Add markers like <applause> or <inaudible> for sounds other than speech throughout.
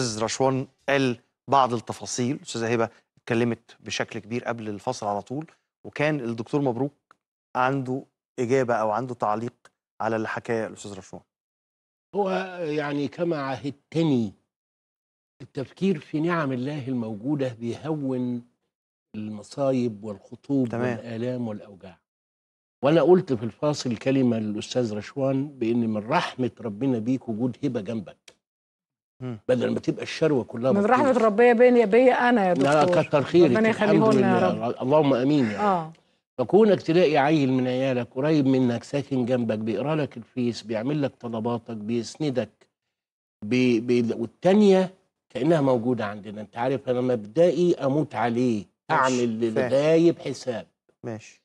الاستاذ رشوان قال بعض التفاصيل الاستاذه هبه اتكلمت بشكل كبير قبل الفصل على طول وكان الدكتور مبروك عنده اجابه او عنده تعليق على اللي حكاه الاستاذ رشوان هو يعني كما عهدتني التفكير في نعم الله الموجوده بيهون المصايب والخطوب تمام. والالام والاوجاع وانا قلت في الفاصل كلمه للاستاذ رشوان بان من رحمه ربنا بيك وجود هبه جنبك بدل ما تبقى الشروه كلها من رحمه ربيه بيني بيا انا يا دكتور لا كتر خيرك ربنا يخليهم يا رب اللهم امين يعني اه فكونك تلاقي عيل من عيالك قريب منك ساكن جنبك بيقرا لك الفيس بيعمل لك طلباتك بيسندك بي بي والثانيه كانها موجوده عندنا انت عارف انا مبدئي اموت عليه اعمل للغايب حساب ماشي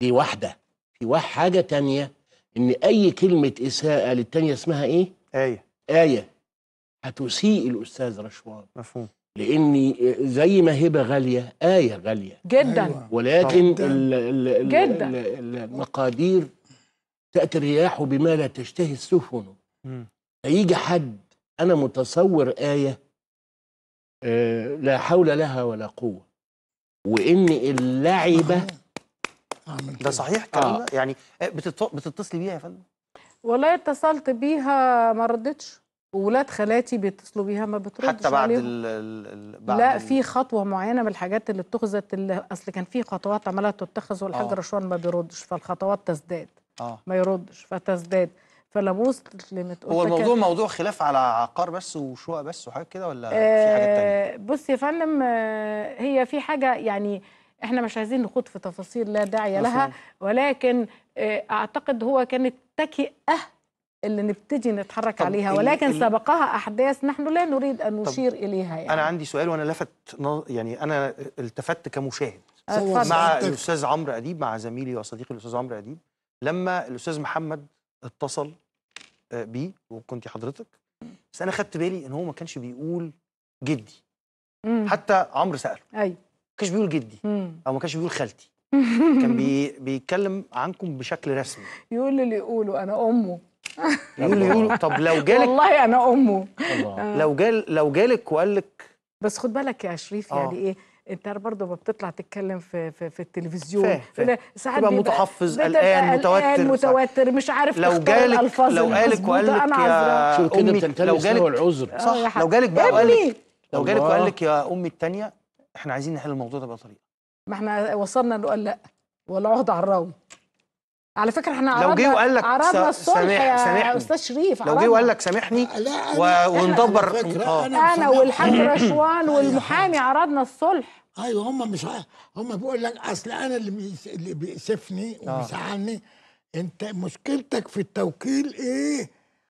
دي واحده في حاجه ثانيه ان اي كلمه اساءه للثانيه اسمها ايه؟ ايه ايه هتسيء الاستاذ رشوان مفهوم لاني زي ما هبه غاليه ايه غاليه جدا أيوة. ولكن جدا المقادير تاتي الرياح بما لا تشتهي السفن فيجي حد انا متصور ايه آه، لا حول لها ولا قوه وان اللعبه ده صحيح كلام آه. يعني آه، بتتصل بيها يا فندم والله اتصلت بيها ما ردتش وولاد خالاتي بيتصلوا بيها ما بتردش حتى بعد عليهم. ال بعد لا في خطوه معينه من الحاجات اللي اتخذت اللي اصل كان في خطوات عماله تتخذ والحاج آه. رشوان ما بيردش فالخطوات تزداد آه. ما يردش فتزداد فلا مسلم هو الموضوع موضوع خلاف على عقار بس وشقق بس وحاجات كده ولا آه في حاجات آه، تانية؟ بص يا فندم آه، هي في حاجه يعني احنا مش عايزين نخوض في تفاصيل لا داعي لها ولكن اعتقد هو كانت تكئه اللي نبتدي نتحرك عليها ولكن ال... سبقها احداث نحن لا نريد ان نشير اليها يعني. انا عندي سؤال وانا لفت يعني انا التفت كمشاهد آه، مع الاستاذ عمرو اديب مع زميلي وصديقي الاستاذ عمرو اديب لما الاستاذ محمد اتصل آه، بي وكنت حضرتك بس انا خدت بالي ان هو ما كانش بيقول جدي مم. حتى عمرو ساله ايوه ما كانش بيقول جدي مم. او ما كانش بيقول خالتي <laughs> كان بي... بيتكلم عنكم بشكل رسمي يقول اللي يقوله انا امه يقول يقول طب لو جالك والله انا امه آه. لو جال لو جالك وقال لك بس خد بالك يا شريف آه. يعني ايه انت برضه ما بتطلع تتكلم في في, في التلفزيون ساعات تبقى متحفظ قلقان آه، متوتر متوتر مش عارف لو جالك لو قالك وقال لك يا امي لو جالك العذر صح لو جالك بقى وقال لك لو جالك وقال لك يا امي الثانيه احنا عايزين نحل الموضوع ده بطريقه ما احنا وصلنا نقول لا ولا عهد على الراوي على فكره احنا عرضنا لو جه وقال لك الصلح سامح سامحني استاذ شريف لو جه وقال لك سامحني و... وندبر آه. انا, أنا, والحاج أيوة، رشوان أيوة. والمحامي عرضنا الصلح ايوه هم مش هم بيقول لك اصل انا اللي اللي بيأسفني آه. وبيزعلني انت مشكلتك في التوكيل ايه